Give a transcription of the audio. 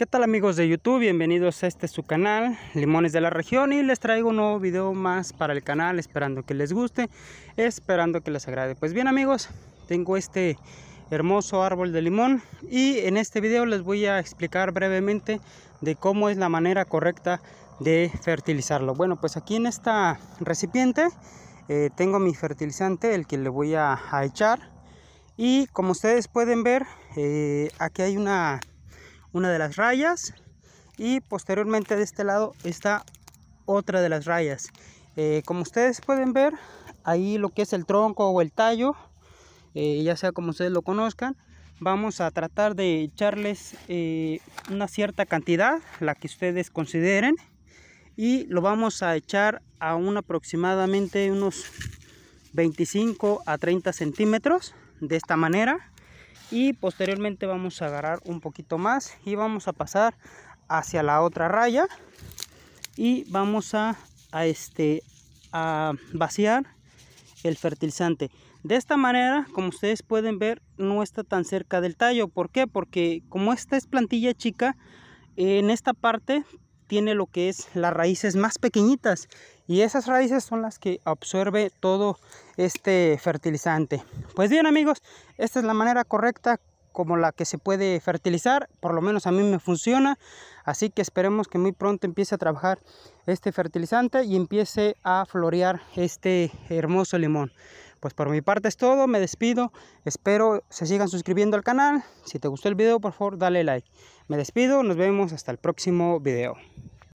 ¿Qué tal amigos de YouTube? Bienvenidos a este su canal, Limones de la Región y les traigo un nuevo video más para el canal, esperando que les guste, esperando que les agrade. Pues bien amigos, tengo este hermoso árbol de limón y en este video les voy a explicar brevemente de cómo es la manera correcta de fertilizarlo. Bueno, pues aquí en esta recipiente eh, tengo mi fertilizante, el que le voy a, echar y como ustedes pueden ver, eh, aquí hay una una de las rayas y posteriormente de este lado está otra de las rayas eh, como ustedes pueden ver ahí lo que es el tronco o el tallo eh, ya sea como ustedes lo conozcan vamos a tratar de echarles eh, una cierta cantidad la que ustedes consideren y lo vamos a echar a un aproximadamente unos 25 a 30 centímetros de esta manera y posteriormente vamos a agarrar un poquito más y vamos a pasar hacia la otra raya y vamos a, este a vaciar el fertilizante de esta manera como ustedes pueden ver no está tan cerca del tallo ¿por qué? porque como esta es plantilla chica en esta parte tiene lo que es las raíces más pequeñitas y esas raíces son las que absorbe todo este fertilizante. Pues bien amigos, esta es la manera correcta como la que se puede fertilizar, por lo menos a mí me funciona, así que esperemos que muy pronto empiece a trabajar este fertilizante y empiece a florear este hermoso limón pues por mi parte es todo, me despido, espero se sigan suscribiendo al canal, si te gustó el video por favor dale like, me despido, nos vemos hasta el próximo video.